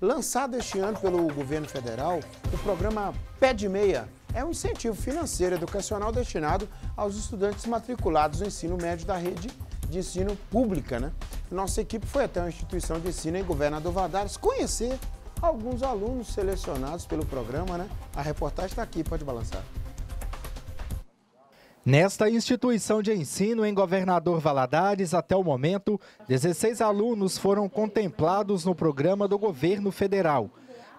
Lançado este ano pelo governo federal, o programa Pé de Meia é um incentivo financeiro educacional destinado aos estudantes matriculados no ensino médio da rede de ensino pública. Né? Nossa equipe foi até uma instituição de ensino em Governador Valadares conhecer alguns alunos selecionados pelo programa. Né? A reportagem está aqui, pode balançar. Nesta instituição de ensino em Governador Valadares, até o momento, 16 alunos foram contemplados no programa do governo federal.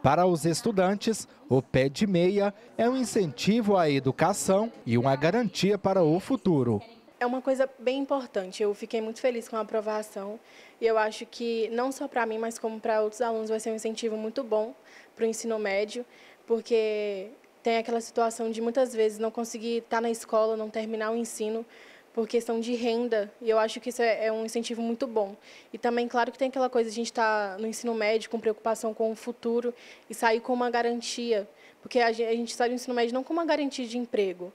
Para os estudantes, o pé de meia é um incentivo à educação e uma garantia para o futuro. É uma coisa bem importante. Eu fiquei muito feliz com a aprovação e eu acho que não só para mim, mas como para outros alunos vai ser um incentivo muito bom para o ensino médio, porque tem aquela situação de muitas vezes não conseguir estar na escola, não terminar o ensino por questão de renda, e eu acho que isso é, é um incentivo muito bom. E também, claro que tem aquela coisa, a gente está no ensino médio com preocupação com o futuro e sair com uma garantia, porque a gente, a gente sai do ensino médio não com uma garantia de emprego,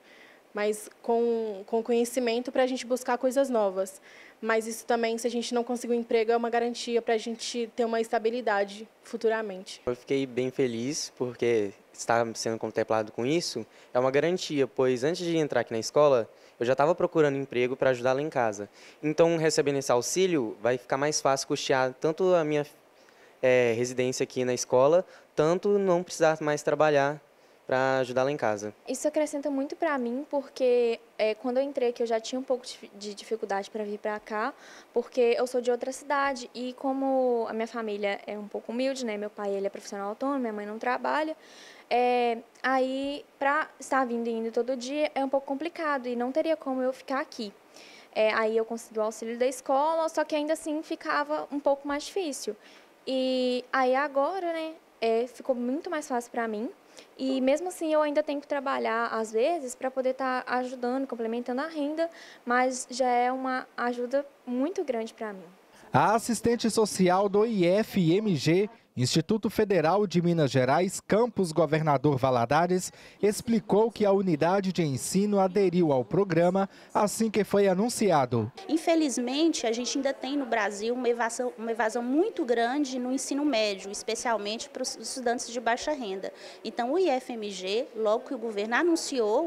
mas com, com conhecimento para a gente buscar coisas novas. Mas isso também, se a gente não conseguir um emprego, é uma garantia para a gente ter uma estabilidade futuramente. Eu fiquei bem feliz porque estar sendo contemplado com isso é uma garantia, pois antes de entrar aqui na escola, eu já estava procurando emprego para ajudar lá em casa. Então, recebendo esse auxílio, vai ficar mais fácil custear tanto a minha é, residência aqui na escola, tanto não precisar mais trabalhar para ajudar lá em casa. Isso acrescenta muito para mim, porque é, quando eu entrei aqui eu já tinha um pouco de dificuldade para vir para cá, porque eu sou de outra cidade e como a minha família é um pouco humilde, né, meu pai ele é profissional autônomo, minha mãe não trabalha, é, aí para estar vindo e indo todo dia é um pouco complicado e não teria como eu ficar aqui. É, aí eu consegui o auxílio da escola, só que ainda assim ficava um pouco mais difícil. E aí agora, né, é, ficou muito mais fácil para mim. E mesmo assim eu ainda tenho que trabalhar às vezes para poder estar tá ajudando, complementando a renda, mas já é uma ajuda muito grande para mim. A assistente social do IFMG, Instituto Federal de Minas Gerais, Campus Governador Valadares, explicou que a unidade de ensino aderiu ao programa assim que foi anunciado. Infelizmente, a gente ainda tem no Brasil uma evasão, uma evasão muito grande no ensino médio, especialmente para os estudantes de baixa renda. Então, o IFMG, logo que o governo anunciou o,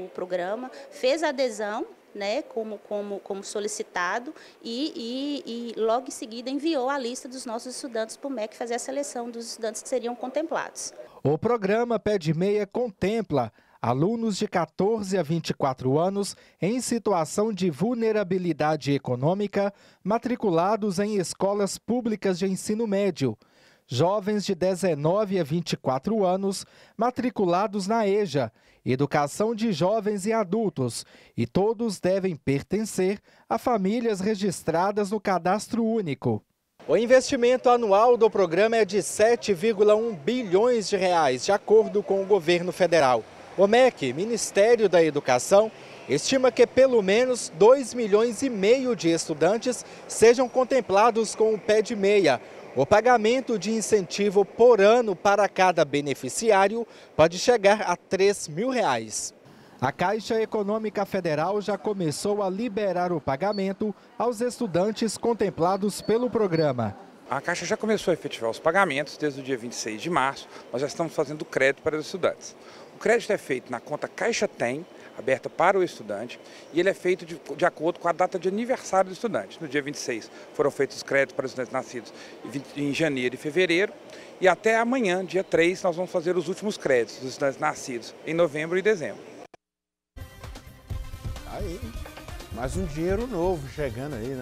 o, o programa, fez adesão né, como, como, como solicitado, e, e, e, logo em seguida enviou a lista dos nossos estudantes para o MEC fazer a seleção dos estudantes que seriam contemplados. O programa Pé de Meia contempla alunos de 14 a 24 anos em situação de vulnerabilidade econômica matriculados em escolas públicas de ensino médio jovens de 19 a 24 anos matriculados na EJA, Educação de Jovens e Adultos, e todos devem pertencer a famílias registradas no cadastro único. O investimento anual do programa é de 7,1 bilhões de reais, de acordo com o governo federal. O MEC, Ministério da Educação, estima que pelo menos 2 milhões e meio de estudantes sejam contemplados com o pé de meia. O pagamento de incentivo por ano para cada beneficiário pode chegar a 3 mil reais. A Caixa Econômica Federal já começou a liberar o pagamento aos estudantes contemplados pelo programa. A Caixa já começou a efetivar os pagamentos desde o dia 26 de março. Nós já estamos fazendo crédito para os estudantes. O crédito é feito na conta Caixa Tem, aberta para o estudante, e ele é feito de, de, acordo com a data de aniversário do estudante. No dia 26 foram feitos os créditos para os estudantes nascidos em janeiro e fevereiro, e até amanhã, dia 3, nós vamos fazer os últimos créditos dos estudantes nascidos em novembro e dezembro. Aí, mais um dinheiro novo chegando aí, né?